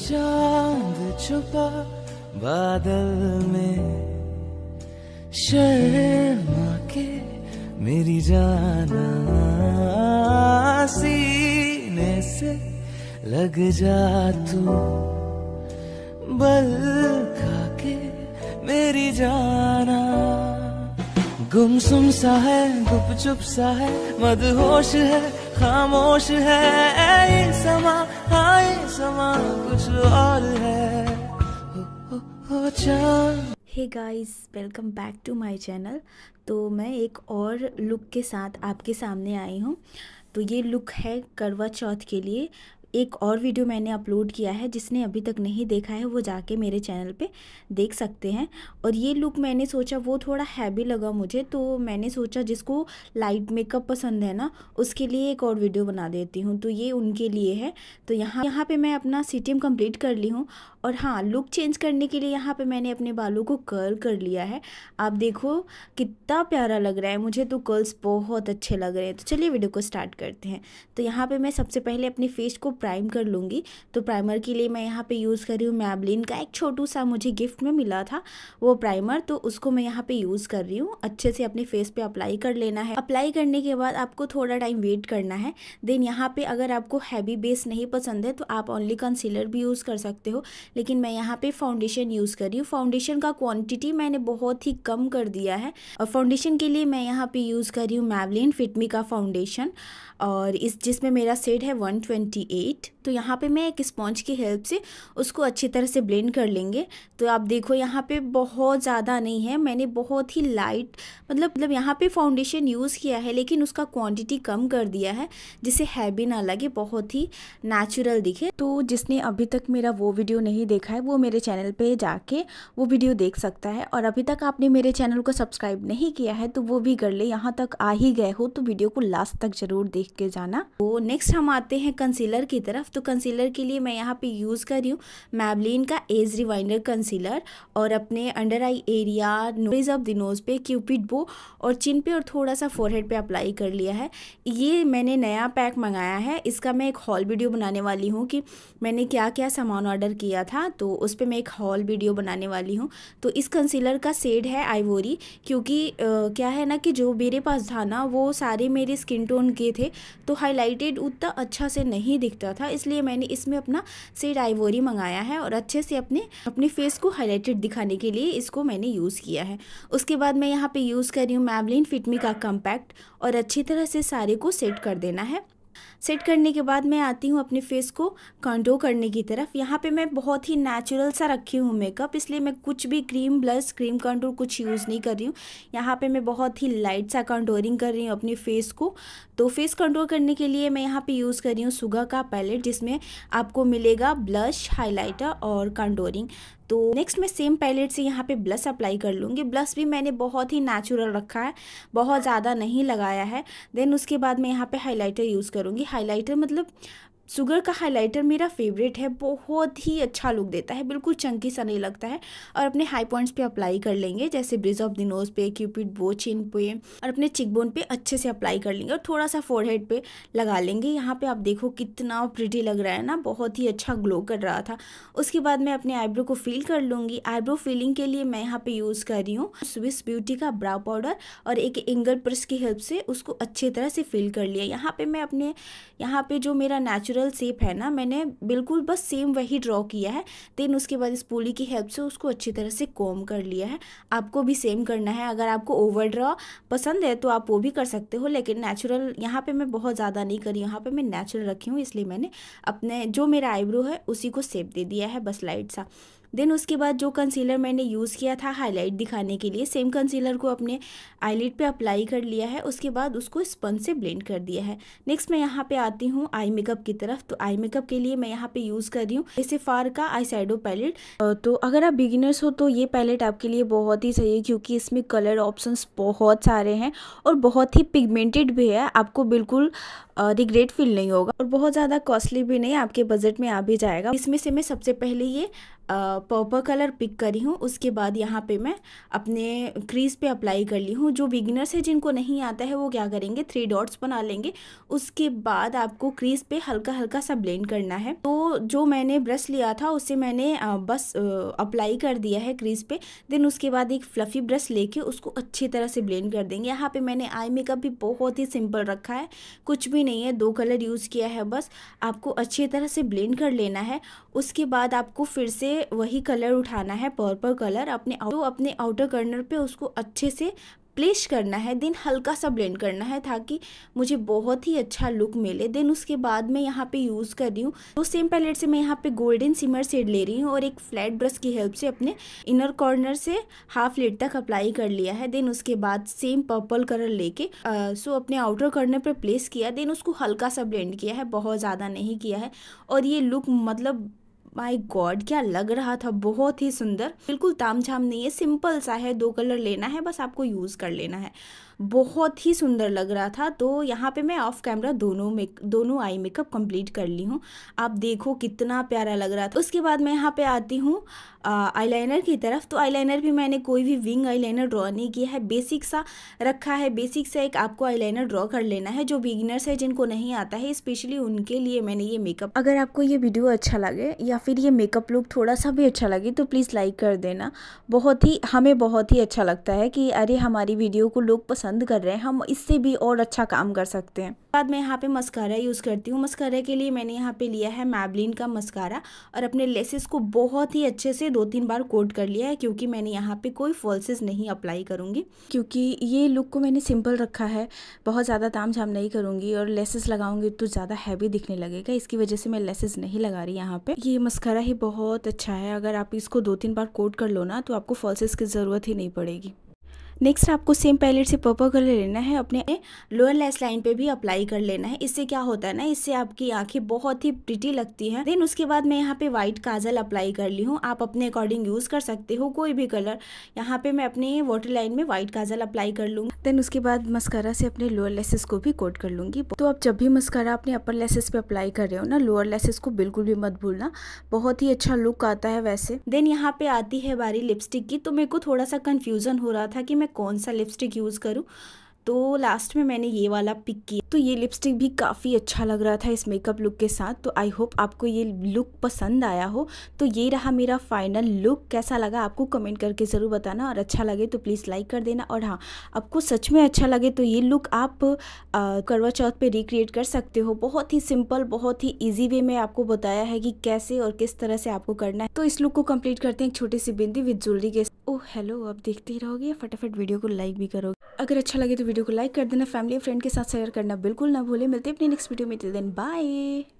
चांद छुपा बादल में शर्मा के मेरी जाना सीने से लग जा तू बल खा के मेरी जाना गुमसुम सा है गुपचुप सा है मधुहोश है खामोश है समा हाँ समा कुछ और है हो, hey guys welcome back to my channel तो मैं एक और लुक के साथ आपके सामने आई हूँ तो ये लुक है करवा चौथ के लिए एक और वीडियो मैंने अपलोड किया है जिसने अभी तक नहीं देखा है वो जाके मेरे चैनल पे देख सकते हैं और ये लुक मैंने सोचा वो थोड़ा हैवी लगा मुझे तो मैंने सोचा जिसको लाइट मेकअप पसंद है ना उसके लिए एक और वीडियो बना देती हूँ तो ये उनके लिए है तो यहाँ यहाँ पर मैं अपना सी कंप्लीट कर ली हूँ और हाँ लुक चेंज करने के लिए यहाँ पर मैंने अपने बालों को कर्ल कर लिया है आप देखो कितना प्यारा लग रहा है मुझे तो कर्ल्स बहुत अच्छे लग रहे हैं तो चलिए वीडियो को स्टार्ट करते हैं तो यहाँ पर मैं सबसे पहले अपने फेस को प्राइम कर लूँगी तो प्राइमर के लिए मैं यहाँ पे यूज़ कर रही हूँ मैबलिन का एक छोटू सा मुझे गिफ्ट में मिला था वो प्राइमर तो उसको मैं यहाँ पे यूज़ कर रही हूँ अच्छे से अपने फेस पे अप्लाई कर लेना है अप्लाई करने के बाद आपको थोड़ा टाइम वेट करना है देन यहाँ पर अगर आपको हैवी बेस नहीं पसंद है तो आप ओनली कंसीलर भी यूज़ कर सकते हो लेकिन मैं यहाँ पर फाउंडेशन यूज़ कर रही हूँ फाउंडेशन का क्वान्टिटी मैंने बहुत ही कम कर दिया है और फाउंडेशन के लिए मैं यहाँ पर यूज़ कर रही हूँ मैवलिन फिटमी का फाउंडेशन और इस जिसमें मेरा सेट है वन ट्वेंटी एट वेट तो यहाँ पे मैं एक स्पॉन्ज की हेल्प से उसको अच्छी तरह से ब्लेंड कर लेंगे तो आप देखो यहाँ पे बहुत ज़्यादा नहीं है मैंने बहुत ही लाइट मतलब मतलब यहाँ पे फाउंडेशन यूज़ किया है लेकिन उसका क्वांटिटी कम कर दिया है जिससे हैवी ना लगे बहुत ही नेचुरल दिखे तो जिसने अभी तक मेरा वो वीडियो नहीं देखा है वो मेरे चैनल पर जाके वो वीडियो देख सकता है और अभी तक आपने मेरे चैनल को सब्सक्राइब नहीं किया है तो वो भी कर ले यहाँ तक आ ही गए हो तो वीडियो को लास्ट तक ज़रूर देख के जाना तो नेक्स्ट हम आते हैं कंसीलर के की तरफ तो कंसीलर के लिए मैं यहाँ पे यूज़ कर रही हूँ मैबलिन का एज रिवाइंडर कंसीलर और अपने under eye area nose of the nose पे क्यूपिड बो और चिन पे और थोड़ा सा फोरहेड पे अप्लाई कर लिया है ये मैंने नया पैक मंगाया है इसका मैं एक हॉल वीडियो बनाने वाली हूँ कि मैंने क्या क्या सामान ऑर्डर किया था तो उस पर मैं एक हॉल वीडियो बनाने वाली हूँ तो इस कंसीलर का सेड है आईवोरी क्योंकि क्या है ना कि जो मेरे पास था ना वो सारे मेरे स्किन टोन के थे तो हाईलाइटेड उतना अच्छा से नहीं दिखता होता था इसलिए मैंने इसमें अपना सेड आइवोरी मंगाया है और अच्छे से अपने अपने फेस को हाईलाइटेड दिखाने के लिए इसको मैंने यूज़ किया है उसके बाद मैं यहाँ पर यूज़ कर रही हूँ मैबलिन फिटमी का कम्पैक्ट और अच्छी तरह से सारे को सेट कर देना है सेट करने के बाद मैं आती हूँ अपने फेस को कंडो करने की तरफ यहाँ पे मैं बहुत ही नेचुरल सा रखी हूँ मेकअप इसलिए मैं कुछ भी क्रीम ब्लश क्रीम कंडोर कुछ यूज़ नहीं कर रही हूँ यहाँ पे मैं बहुत ही लाइट सा कंट्रोलिंग कर रही हूँ अपने फेस को तो फेस कंट्रोल करने के लिए मैं यहाँ पे यूज़ कर रही हूँ सुगा का पैलेट जिसमें आपको मिलेगा ब्लश हाइलाइटर और कंडोरिंग तो नेक्स्ट मैं सेम पैलेट से यहाँ पे ब्लश अप्लाई कर लूँगी ब्लश भी मैंने बहुत ही नेचुरल रखा है बहुत ज़्यादा नहीं लगाया है देन उसके बाद मैं यहाँ पे हाइलाइटर यूज़ करूँगी हाइलाइटर मतलब सुगर का हाइलाइटर मेरा फेवरेट है बहुत ही अच्छा लुक देता है बिल्कुल चंकी सा नहीं लगता है और अपने हाई पॉइंट्स पे अप्लाई कर लेंगे जैसे ब्रिज ऑफ दिनोज पे क्यूपिड बो चिन पे और अपने चिकबोन पे अच्छे से अप्लाई कर लेंगे और थोड़ा सा फोरहेड पे लगा लेंगे यहाँ पे आप देखो कितना प्रिटी लग रहा है ना बहुत ही अच्छा ग्लो कर रहा था उसके बाद मैं अपने आईब्रो को फील कर लूँगी आईब्रो फीलिंग के लिए मैं यहाँ पर यूज़ कर रही हूँ स्विस ब्यूटी का ब्राउ पाउडर और एक एंगल ब्रश की हेल्प से उसको अच्छी तरह से फील कर लिया यहाँ पर मैं अपने यहाँ पर जो मेरा नेचुरल नेचुरल सेप है ना मैंने बिल्कुल बस सेम वही ड्रॉ किया है देन उसके बाद इस पुली की हेल्प से उसको अच्छी तरह से कॉम कर लिया है आपको भी सेम करना है अगर आपको ओवर ड्रॉ पसंद है तो आप वो भी कर सकते हो लेकिन नेचुरल यहाँ पे मैं बहुत ज़्यादा नहीं करी यहाँ पे मैं नेचुरल रखी हूँ इसलिए मैंने अपने जो मेरा आईब्रो है उसी को सेप दे दिया है बस लाइट सा देन उसके बाद जो कंसीलर मैंने यूज़ किया था हाईलाइट दिखाने के लिए सेम कंसीलर को अपने आईलिट पे अप्लाई कर लिया है उसके बाद उसको स्पंज से ब्लेंड कर दिया है नेक्स्ट मैं यहाँ पे आती हूँ आई मेकअप की तरफ तो आई मेकअप के लिए मैं यहाँ पे यूज़ कर रही हूँ इसे फार का आई साइडो पैलेट तो अगर आप बिगिनर्स हो तो ये पैलेट आपके लिए बहुत ही सही है क्योंकि इसमें कलर ऑप्शन बहुत सारे हैं और बहुत ही पिगमेंटेड भी है आपको बिल्कुल रिग्रेट फील नहीं होगा और बहुत ज़्यादा कॉस्टली भी नहीं आपके बजट में आ भी जाएगा इसमें से मैं सबसे पहले ये पर्पल कलर पिक करी हूँ उसके बाद यहाँ पे मैं अपने क्रीज पे अप्लाई कर ली हूँ जो बिगिनर्स है जिनको नहीं आता है वो क्या करेंगे थ्री डॉट्स बना लेंगे उसके बाद आपको क्रीज पे हल्का हल्का सा ब्लेंड करना है तो जो मैंने ब्रश लिया था उसे मैंने बस अप्लाई कर दिया है क्रीज पे देन उसके बाद एक फ्लफ़ी ब्रश लेके उसको अच्छी तरह से ब्लेंड कर देंगे यहाँ पर मैंने आई मेकअप भी बहुत ही सिंपल रखा है कुछ भी नहीं है दो कलर यूज़ किया है बस आपको अच्छी तरह से ब्लेंड कर लेना है उसके बाद आपको फिर से वही कलर उठाना है पर्पल कलर अपने तो अपने आउटर कर्नर पे उसको अच्छे से प्लेस करना है देन हल्का सा ब्लेंड करना है ताकि मुझे बहुत ही अच्छा लुक मिले देन उसके बाद मैं यहाँ पे यूज़ कर रही हूँ तो सेम पैलेट से मैं यहाँ पे गोल्डन सिमर सेड ले रही हूँ और एक फ्लैट ब्रश की हेल्प से अपने इनर कॉर्नर से हाफ लेट तक अप्लाई कर लिया है देन उसके बाद सेम पर्पल कलर लेके सो अपने आउटर कॉर्नर पर प्लेस किया देन उसको हल्का सा ब्लेंड किया है बहुत ज़्यादा नहीं किया है और ये लुक मतलब माय गॉड क्या लग रहा था बहुत ही सुंदर बिल्कुल ताम झाम नहीं है सिंपल सा है दो कलर लेना है बस आपको यूज़ कर लेना है बहुत ही सुंदर लग रहा था तो यहाँ पे मैं ऑफ कैमरा दोनों मेक दोनों आई मेकअप कंप्लीट कर ली हूँ आप देखो कितना प्यारा लग रहा था उसके बाद मैं यहाँ पे आती हूँ आईलाइनर की तरफ तो आईलाइनर भी मैंने कोई भी विंग आईलाइनर ड्रॉ नहीं किया है बेसिक सा रखा है बेसिक सा एक आपको आईलाइनर ड्रॉ कर लेना है जो बिगिनर्स है जिनको नहीं आता है स्पेशली उनके लिए मैंने ये मेकअप अगर आपको ये वीडियो अच्छा लगे या फिर ये मेकअप लुक थोड़ा सा भी अच्छा लगे तो प्लीज़ लाइक कर देना बहुत ही हमें बहुत ही अच्छा लगता है कि अरे हमारी वीडियो को लोग पसंद पसंद कर रहे हैं हम इससे भी और अच्छा काम कर सकते हैं बाद में यहाँ पे मस्कारा यूज़ करती हूँ मस्कारा के लिए मैंने यहाँ पे लिया है मैबलिन का मस्कारा और अपने लेसेस को बहुत ही अच्छे से दो तीन बार कोट कर लिया है क्योंकि मैंने यहाँ पे कोई फॉल्सेस नहीं अप्लाई करूँगी क्योंकि ये लुक को मैंने सिंपल रखा है बहुत ज़्यादा ताम झाम नहीं करूँगी और लेसेस लगाऊंगी तो ज़्यादा हैवी दिखने लगेगा इसकी वजह से मैं लेसेस नहीं लगा रही यहाँ पर ये मस्कारा ही बहुत अच्छा है अगर आप इसको दो तीन बार कोट कर लो ना तो आपको फॉल्सेस की ज़रूरत ही नहीं पड़ेगी नेक्स्ट आपको सेम पैलेट से पर्पल कलर लेना है अपने लोअर लेस लाइन पे भी अप्लाई कर लेना है इससे क्या होता है ना इससे आपकी आंखें बहुत ही प्रिटी लगती हैं देन उसके बाद मैं यहाँ पे व्हाइट काजल अप्लाई कर ली हूँ आप अपने अकॉर्डिंग यूज़ कर सकते हो कोई भी कलर यहाँ पे मैं अपने वाटर लाइन में व्हाइट काजल अप्लाई कर लूंगी देन उसके बाद मस्कारा से अपने लोअर लेसेस को भी कोट कर लूंगी तो आप जब भी मस्कारा अपने अपर लेसेस पे अप्लाई कर रहे हो ना लोअर लेसेस को बिल्कुल भी मत भूलना बहुत ही अच्छा लुक आता है वैसे देन यहाँ पे आती है बारी लिपस्टिक की तो मेरे को थोड़ा सा कंफ्यूजन हो रहा था कि मैं कौन सा लिपस्टिक यूज़ करूँ तो लास्ट में मैंने ये वाला पिक किया तो ये लिपस्टिक भी काफ़ी अच्छा लग रहा था इस मेकअप लुक के साथ तो आई होप आपको ये लुक पसंद आया हो तो ये रहा मेरा फाइनल लुक कैसा लगा आपको कमेंट करके ज़रूर बताना और अच्छा लगे तो प्लीज़ लाइक कर देना और हाँ आपको सच में अच्छा लगे तो ये लुक आप करवा चौथ पर रिक्रिएट कर सकते हो बहुत ही सिंपल बहुत ही ईजी वे में आपको बताया है कि कैसे और किस तरह से आपको करना है तो इस लुक को कम्प्लीट करते हैं एक छोटी सी बिंदी विथ ज्वेलरी के ओह हेलो आप देखते ही रहोगे फटाफट वीडियो को लाइक भी करोगे अगर अच्छा लगे तो वीडियो को लाइक कर देना फैमिली फ्रेंड के साथ शेयर करना बिल्कुल ना भूले मिलते अपनी नेक्स्ट वीडियो में दिन बाय